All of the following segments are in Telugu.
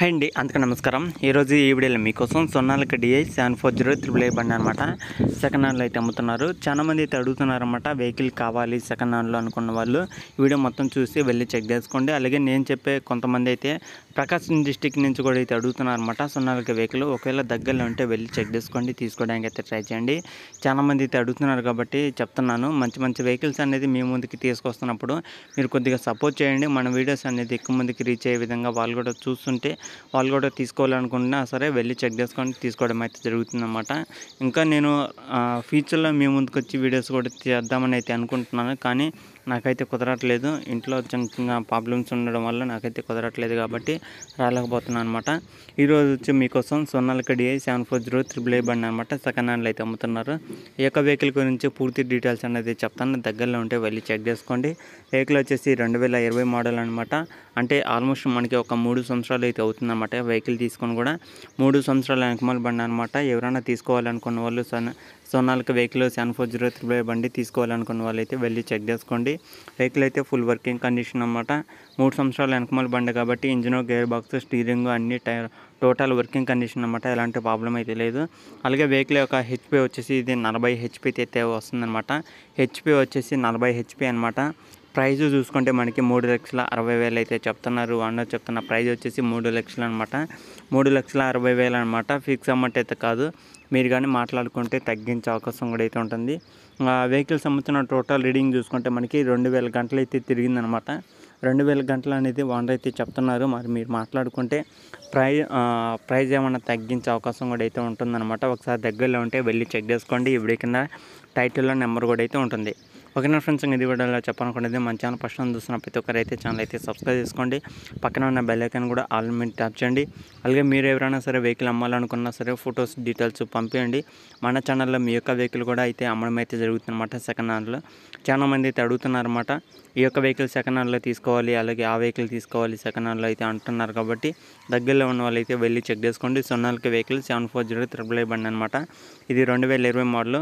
హాయ్ అండి అందుకే నమస్కారం ఈరోజు ఈ వీడియోలో మీకోసం సొన్నాలకి DI seven four zero triple A బండి అనమాట సెకండ్ హ్యాండ్లో అయితే అమ్ముతున్నారు చాలా మంది అయితే అడుగుతున్నారనమాట వెహికల్ కావాలి సెకండ్ హ్యాండ్లో అనుకున్న వాళ్ళు వీడియో మొత్తం చూసి వెళ్ళి చెక్ చేసుకోండి అలాగే నేను చెప్పే కొంతమంది అయితే ప్రకాశం డిస్టిక్ నుంచి కూడా అయితే అడుగుతున్నారనమాట సొన్నాలకి వెహికల్ ఒకవేళ దగ్గరలో ఉంటే వెళ్ళి చెక్ చేసుకోండి తీసుకోవడానికి అయితే ట్రై చేయండి చాలామంది అయితే అడుగుతున్నారు కాబట్టి చెప్తున్నాను మంచి మంచి వెహికల్స్ అనేది మీ ముందుకి తీసుకొస్తున్నప్పుడు మీరు కొద్దిగా సపోర్ట్ చేయండి మన వీడియోస్ అనేది ఎక్కువ మందికి రీచ్ అయ్యే విధంగా వాళ్ళు కూడా చూస్తుంటే వాళ్ళు కూడా తీసుకోవాలనుకున్నా సరే వెళ్ళి చెక్ చేసుకొని తీసుకోవడం అయితే జరుగుతుందన్నమాట ఇంకా నేను ఫ్యూచర్లో మీ ముందుకు వచ్చి వీడియోస్ కూడా చేద్దామని అయితే అనుకుంటున్నాను కానీ నాకైతే కుదరట్లేదు ఇంట్లో చిన్న చిన్న ప్రాబ్లమ్స్ ఉండడం వల్ల నాకైతే కుదరట్లేదు కాబట్టి రాలేకపోతున్నాను అనమాట ఈరోజు వచ్చి మీకోసం సొన్నాలక DI seven four zero triple A బండి అనమాట సెకండ్ హ్యాండ్లో అయితే అమ్ముతున్నారు ఈ యొక్క వెహికల్ గురించి పూర్తి డీటెయిల్స్ అనేది చెప్తాను దగ్గరలో ఉంటే వెళ్ళి చెక్ చేసుకోండి వెహికల్ వచ్చేసి రెండు వేల ఇరవై మోడల్ అనమాట అంటే ఆల్మోస్ట్ మనకి ఒక మూడు సంవత్సరాలు అయితే అవుతుంది జరుగుతుంది అనమాట వెహికల్ తీసుకొని కూడా మూడు సంవత్సరాల వెనకమాల బండి అనమాట ఎవరైనా తీసుకోవాలనుకున్న వాళ్ళు సన్ సోనాలకు vehicle seven four zero three by బండి తీసుకోవాలనుకున్న వాళ్ళు అయితే వెళ్ళి చెక్ చేసుకోండి వెహికల్ అయితే ఫుల్ వర్కింగ్ కండిషన్ అనమాట మూడు సంవత్సరాల వెనకమాల బండి కాబట్టి ఇంజిన్ గేర్ బాక్స్ స్టీరింగ్ అన్ని టైర్ టోటల్ వర్కింగ్ కండిషన్ అనమాట ఎలాంటి ప్రాబ్లం అయితే లేదు అలాగే వెహికల్ యొక్క హెచ్పి వచ్చేసి ఇది నలభై హెచ్పి అయితే వస్తుందన్నమాట హెచ్పి వచ్చేసి నలభై హెచ్పి అనమాట ప్రైజ్ చూసుకుంటే మనకి మూడు లక్షల అరవై వేలు అయితే చెప్తున్నారు అన్న చెప్తున్న ప్రైజ్ వచ్చేసి మూడు లక్షలు అనమాట మూడు లక్షల అరవై వేలు అనమాట ఫిక్స్ అమౌంట్ అయితే కాదు మీరు కానీ మాట్లాడుకుంటే తగ్గించే అవకాశం కూడా అయితే ఉంటుంది వెహికల్స్ అమ్ముతున్న టోటల్ రీడింగ్ చూసుకుంటే మనకి రెండు వేల గంటలు అయితే తిరిగిందనమాట రెండు వేల గంటలు అనేది వాళ్ళు అయితే చెప్తున్నారు మరి మీరు మాట్లాడుకుంటే ప్రైజ్ ప్రైజ్ ఏమైనా తగ్గించే అవకాశం కూడా అయితే ఉంటుందన్నమాట ఒకసారి దగ్గరలో ఉంటే వెళ్ళి చెక్ చేసుకోండి ఇవి కింద టైటిల్లో నెంబర్ కూడా అయితే ఉంటుంది నా ఫ్రెండ్స్ ఇది కూడా చెప్పాలనుకునేది మన ఛానల్ ఫస్ట్ చూస్తున్న ప్రతి ఒక్కరు అయితే ఛానల్ అయితే సబ్స్క్రైబ్ చేసుకోండి పక్కన ఉన్న బెల్ ఐకాన్ కూడా ఆల్ మీద ట్యాప్ చేయండి అలాగే మీరు ఎవరైనా సరే వెహికల్ అమ్మాలనుకున్నా సరే ఫొటోస్ డీటెయిల్స్ పంపించండి మన ఛానల్లో మీ యొక్క వెహికల్ కూడా అయితే అమ్మడం అయితే జరుగుతుందన్నమాట సెకండ్ హ్యాండ్లో చాలా మంది అయితే అడుగుతున్నారన్నమాట ఈ యొక్క వెహికల్ సెకండ్ హ్యాండ్లో తీసుకోవాలి అలాగే ఆ వెహికల్ తీసుకోవాలి సెకండ్ హ్యాండ్లో అయితే అంటున్నారు కాబట్టి దగ్గరలో ఉన్న వాళ్ళు అయితే వెళ్ళి చెక్ చేసుకోండి సొన్నాలకి vehicle seven four zero triple I బండి అనమాట ఇది రెండు వేల ఇరవై మోడల్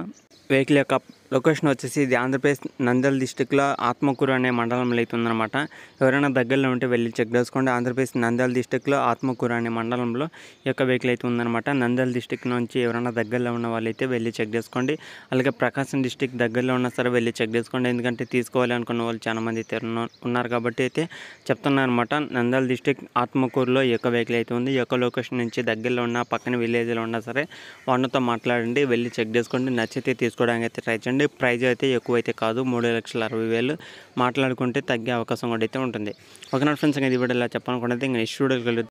వెహికల్ యొక్క లొకేషన్ వచ్చేసి ఇది ఆంధ్రప్రదేశ్ నంద్యాల డిస్టిక్లో ఆత్మకూరు అనే మండలంలో అయితే ఉందన్నమాట ఎవరైనా దగ్గరలో ఉంటే వెళ్ళి చెక్ చేసుకోండి ఆంధ్రప్రదేశ్ నంద్యాల డిస్టిక్లో ఆత్మకూరు అనే మండలంలో ఈ యొక్క వెహికల్ అయితే ఉందన్నమాట నంద్యాల డిస్టిక్ నుంచి ఎవరైనా దగ్గరలో ఉన్న వాళ్ళైతే వెళ్ళి చెక్ చేసుకోండి అలాగే ప్రకాశం డిస్టిక్ దగ్గరలో ఉన్నా సరే వెళ్ళి చెక్ చేసుకోండి ఎందుకంటే తీసుకోవాలి అనుకున్న వాళ్ళు చాలామంది అయితే ఉన్నారు కాబట్టి అయితే చెప్తున్నారనమాట అనమాట నంద్యాల డిస్టిక్ ఆత్మకూరులో ఈ యొక్క వెహికల్ అయితే ఉంది ఈ యొక్క లొకేషన్ నుంచి దగ్గరలో ఉన్న పక్కన విలేజ్లో ఉన్నా సరే వాళ్ళతో మాట్లాడండి వెళ్ళి చెక్ చేసుకోండి నచ్చితే తీసుకోవడానికి అయితే ట్రై చేయండి చూడండి ప్రైజ్ అయితే ఎక్కువైతే కాదు మూడు లక్షల అరవై వేలు మాట్లాడుకుంటే తగ్గే అవకాశం కూడా అయితే ఉంటుంది ఓకేనా ఫ్రెండ్స్ ఇది వీడియోలో చెప్పాలనుకుంటే ఇంకా నెక్స్ట్ వీడియోకి